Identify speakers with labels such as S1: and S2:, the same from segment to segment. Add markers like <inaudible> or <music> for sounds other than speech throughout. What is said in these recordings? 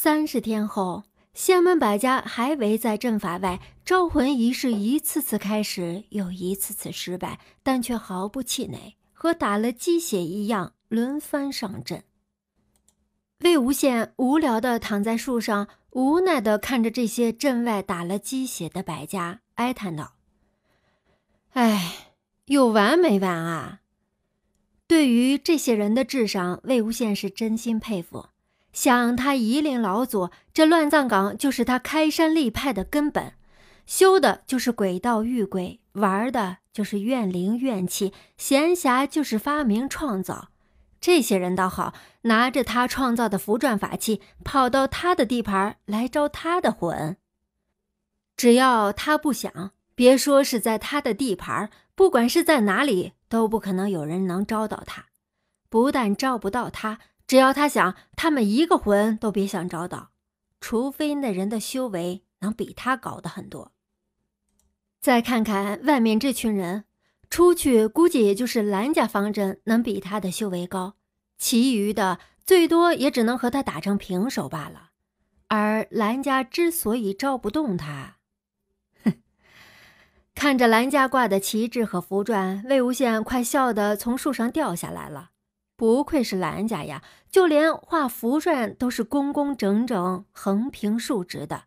S1: 三十天后，仙门百家还围在阵法外，招魂仪式一次次开始，又一次次失败，但却毫不气馁，和打了鸡血一样轮番上阵。魏无羡无聊的躺在树上，无奈的看着这些阵外打了鸡血的百家，哀叹道：“哎，有完没完啊？”对于这些人的智商，魏无羡是真心佩服。想他夷陵老祖，这乱葬岗就是他开山立派的根本，修的就是鬼道御鬼，玩的就是怨灵怨气，闲暇就是发明创造。这些人倒好，拿着他创造的符篆法器，跑到他的地盘来招他的魂。只要他不想，别说是在他的地盘，不管是在哪里，都不可能有人能招到他。不但招不到他。只要他想，他们一个魂都别想找到，除非那人的修为能比他高的很多。再看看外面这群人，出去估计也就是蓝家方阵能比他的修为高，其余的最多也只能和他打成平手罢了。而蓝家之所以招不动他，哼！看着蓝家挂的旗帜和符篆，魏无羡快笑得从树上掉下来了。不愧是蓝家呀，就连画符篆都是工工整整、横平竖直的。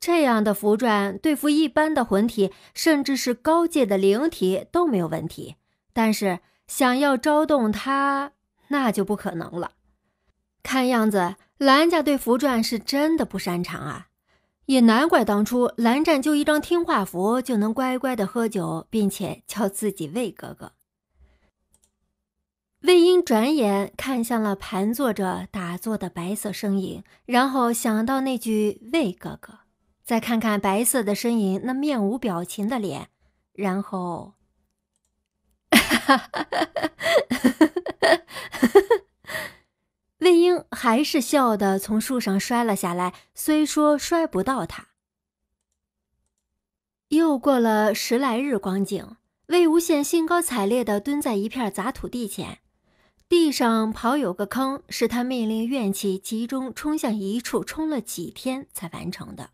S1: 这样的符篆对付一般的魂体，甚至是高阶的灵体都没有问题，但是想要招动他，那就不可能了。看样子，蓝家对符篆是真的不擅长啊，也难怪当初蓝湛就一张听话符就能乖乖的喝酒，并且叫自己魏哥哥。魏婴转眼看向了盘坐着打坐的白色身影，然后想到那句“魏哥哥”，再看看白色的身影那面无表情的脸，然后，哈，<laughs> 魏婴还是笑的从树上摔了下来。虽说摔不到他。又过了十来日光景，魏无羡兴高采烈的蹲在一片杂土地前。地上刨有个坑，是他命令怨气集中冲向一处，冲了几天才完成的。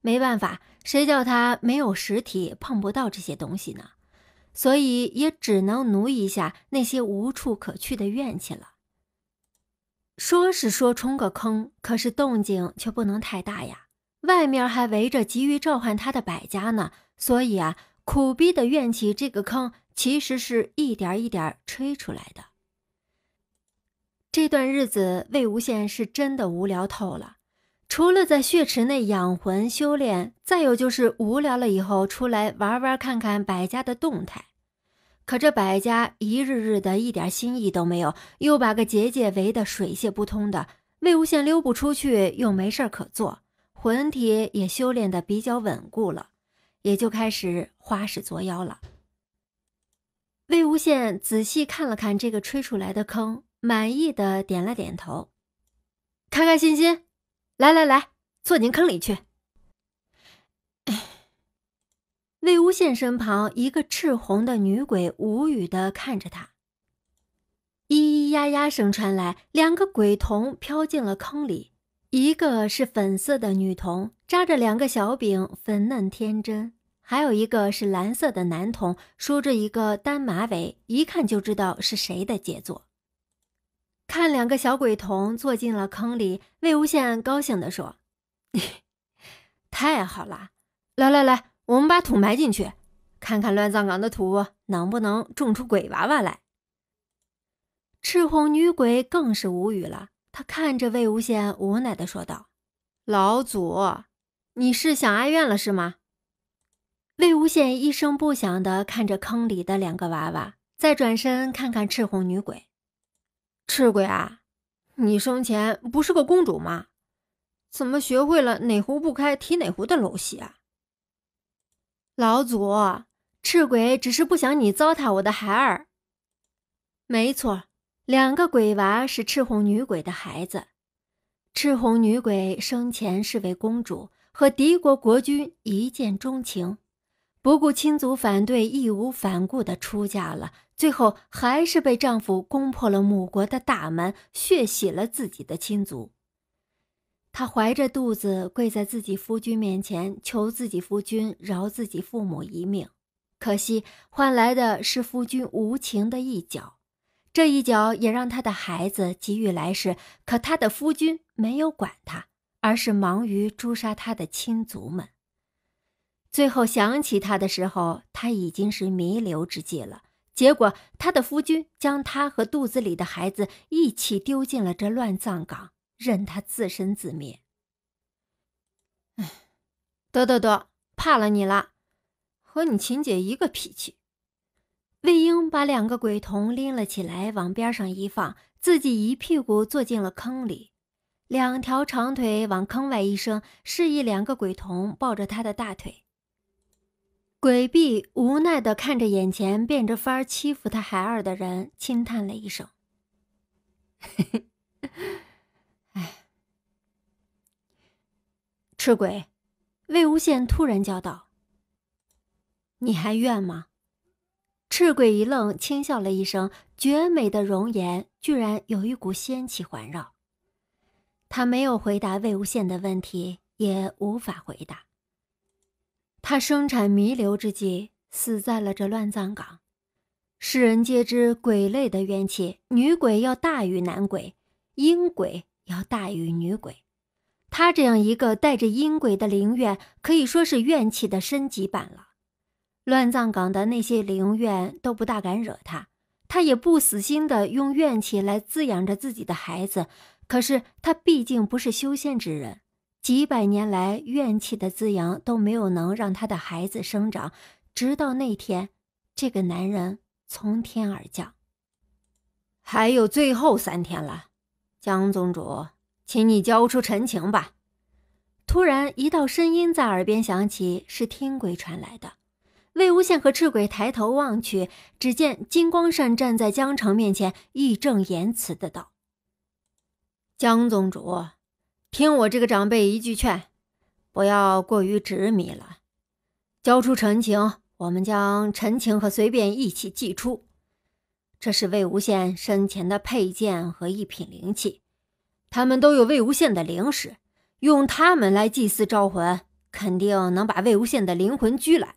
S1: 没办法，谁叫他没有实体，碰不到这些东西呢？所以也只能奴役一下那些无处可去的怨气了。说是说冲个坑，可是动静却不能太大呀，外面还围着急于召唤他的百家呢。所以啊，苦逼的怨气，这个坑其实是一点一点吹出来的。这段日子，魏无羡是真的无聊透了，除了在血池内养魂修炼，再有就是无聊了以后出来玩玩看看百家的动态。可这百家一日日的，一点新意都没有，又把个结界围得水泄不通的，魏无羡溜不出去，又没事可做，魂体也修炼的比较稳固了，也就开始花式作妖了。魏无羡仔细看了看这个吹出来的坑。满意的点了点头，开开心心，来来来，坐进坑里去。<sniffs> 魏无羡身旁一个赤红的女鬼无语的看着他，咿咿呀呀声传来，两个鬼童飘进了坑里，一个是粉色的女童扎着两个小饼，粉嫩天真；还有一个是蓝色的男童梳着一个单马尾，一看就知道是谁的杰作。看两个小鬼童坐进了坑里，魏无羡高兴地说：“ <laughs> 太好了！来来来，我们把土埋进去，看看乱葬岗的土能不能种出鬼娃娃来。”赤红女鬼更是无语了，她看着魏无羡无奈地说道：“老祖，你是想哀怨了是吗？”魏无羡一声不响地看着坑里的两个娃娃，再转身看看赤红女鬼。赤鬼啊，你生前不是个公主吗？怎么学会了哪壶不开提哪壶的陋习啊？老祖，赤鬼只是不想你糟蹋我的孩儿。没错，两个鬼娃是赤红女鬼的孩子。赤红女鬼生前是位公主，和敌国国君一见钟情，不顾亲族反对，义无反顾的出嫁了。最后还是被丈夫攻破了母国的大门，血洗了自己的亲族。她怀着肚子跪在自己夫君面前，求自己夫君饶自己父母一命。可惜换来的是夫君无情的一脚。这一脚也让她的孩子急于来世，可她的夫君没有管她，而是忙于诛杀她的亲族们。最后想起她的时候，她已经是弥留之际了。结果，他的夫君将他和肚子里的孩子一起丢进了这乱葬岗，任他自生自灭。哎，得得得，怕了你了，和你秦姐一个脾气。魏婴把两个鬼童拎了起来，往边上一放，自己一屁股坐进了坑里，两条长腿往坑外一伸，示意两个鬼童抱着他的大腿。鬼婢无奈的看着眼前变着法儿欺负他孩儿的人，轻叹了一声。哎，<laughs> 赤鬼，魏无羡突然叫道：“你还怨吗？”赤鬼一愣，轻笑了一声，绝美的容颜居然有一股仙气环绕。他没有回答魏无羡的问题，也无法回答。他生产弥留之际，死在了这乱葬岗。世人皆知，鬼类的怨气，女鬼要大于男鬼，阴鬼要大于女鬼。他这样一个带着阴鬼的灵院，可以说是怨气的升级版了。乱葬岗的那些灵院都不大敢惹他，他也不死心的用怨气来滋养着自己的孩子。可是他毕竟不是修仙之人。几百年来怨气的滋养都没有能让他的孩子生长，直到那天，这个男人从天而降。还有最后三天了，江宗主，请你交出陈情吧。突然，一道声音在耳边响起，是听鬼传来的。魏无羡和赤鬼抬头望去，只见金光善站在江澄面前，义正言辞的道：“江宗主。”听我这个长辈一句劝，不要过于执迷了。交出陈情，我们将陈情和随便一起寄出。这是魏无羡生前的佩剑和一品灵器，他们都有魏无羡的灵石，用他们来祭祀招魂，肯定能把魏无羡的灵魂拘来。